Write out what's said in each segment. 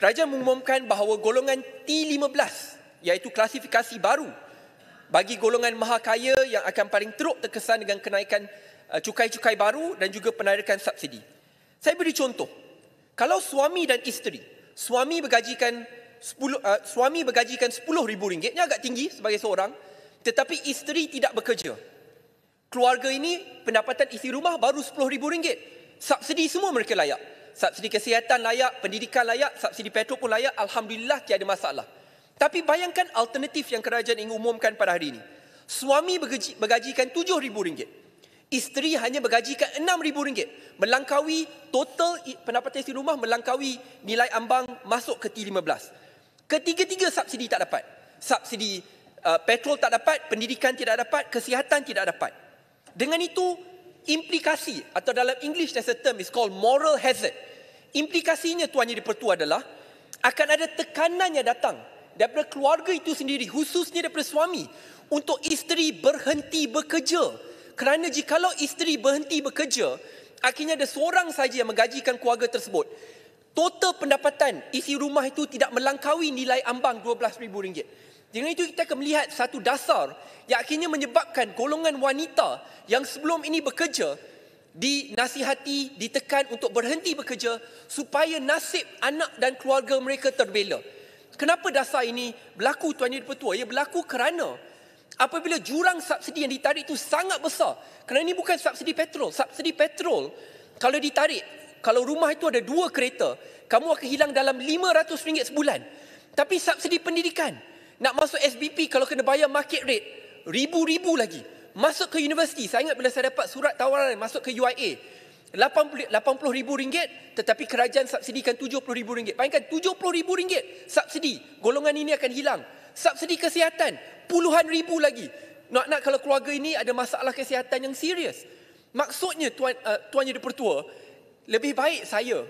Raja mengumumkan bahawa golongan T15 iaitu klasifikasi baru bagi golongan maha kaya yang akan paling teruk terkesan dengan kenaikan uh, cukai-cukai baru dan juga penarikan subsidi. Saya beri contoh. Kalau suami dan isteri, suami bergajikan 10 uh, suami bergajikan 10000 ringgit, ni agak tinggi sebagai seorang, tetapi isteri tidak bekerja. Keluarga ini pendapatan isi rumah baru 10000 ringgit. Subsidi semua mereka layak subsidi kesihatan layak, pendidikan layak, subsidi petrol pun layak, alhamdulillah tiada masalah. Tapi bayangkan alternatif yang kerajaan ingin umumkan pada hari ini. Suami bergaji, bergajikan rm ringgit, Isteri hanya bergajikan rm ringgit. Melangkaui total pendapatan isteri rumah melangkaui nilai ambang masuk ke T15. Ketiga-tiga subsidi tak dapat. Subsidi uh, petrol tak dapat, pendidikan tidak dapat, kesihatan tidak dapat. Dengan itu, implikasi atau dalam English there's a term is called moral hazard. Implikasinya Tuan Yang Dipertua adalah akan ada tekanan yang datang daripada keluarga itu sendiri khususnya daripada suami untuk isteri berhenti bekerja. Kerana jikalau isteri berhenti bekerja, akhirnya ada seorang saja yang menggajikan keluarga tersebut. Total pendapatan isi rumah itu tidak melangkaui nilai ambang RM12,000. Dengan itu kita akan melihat satu dasar yang akhirnya menyebabkan golongan wanita yang sebelum ini bekerja dinasihati, ditekan untuk berhenti bekerja supaya nasib anak dan keluarga mereka terbela. Kenapa dasar ini berlaku Tuan Yudh Pertua? Ia berlaku kerana apabila jurang subsidi yang ditarik itu sangat besar. Kerana ini bukan subsidi petrol. Subsidi petrol kalau ditarik, kalau rumah itu ada dua kereta, kamu akan hilang dalam RM500 sebulan. Tapi subsidi pendidikan, nak masuk SBP kalau kena bayar market rate ribu-ribu lagi. Masuk ke universiti, saya ingat bila saya dapat surat tawaran masuk ke UIA. RM80,000 ringgit tetapi kerajaan subsidikan RM70,000 ringgit. Bayangkan RM70,000 ringgit subsidi. Golongan ini akan hilang. Subsidi kesihatan puluhan ribu lagi. Nak-nak kalau keluarga ini ada masalah kesihatan yang serius. Maksudnya tuan uh, tuan yang dipertua lebih baik saya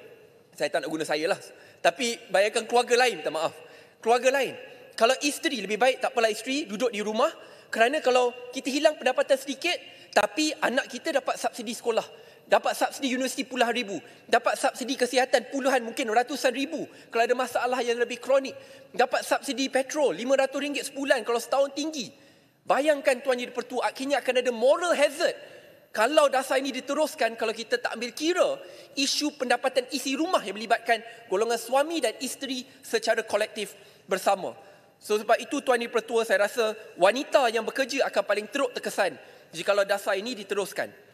saya tak nak guna saya lah. Tapi bayangkan keluarga lain, minta maaf. Keluarga lain, kalau isteri lebih baik tak apalah isteri duduk di rumah kerana kalau kita hilang pendapatan sedikit tapi anak kita dapat subsidi sekolah, dapat subsidi universiti puluhan ribu, dapat subsidi kesihatan puluhan mungkin ratusan ribu kalau ada masalah yang lebih kronik, dapat subsidi petrol RM500 sebulan kalau setahun tinggi. Bayangkan tuan yang dipertua akhirnya akan ada moral hazard kalau dasar ini diteruskan kalau kita tak ambil kira isu pendapatan isi rumah yang melibatkan golongan suami dan isteri secara kolektif bersama. So sebab itu Tuan Yang Pertua saya rasa wanita yang bekerja akan paling teruk terkesan jika dasar ini diteruskan.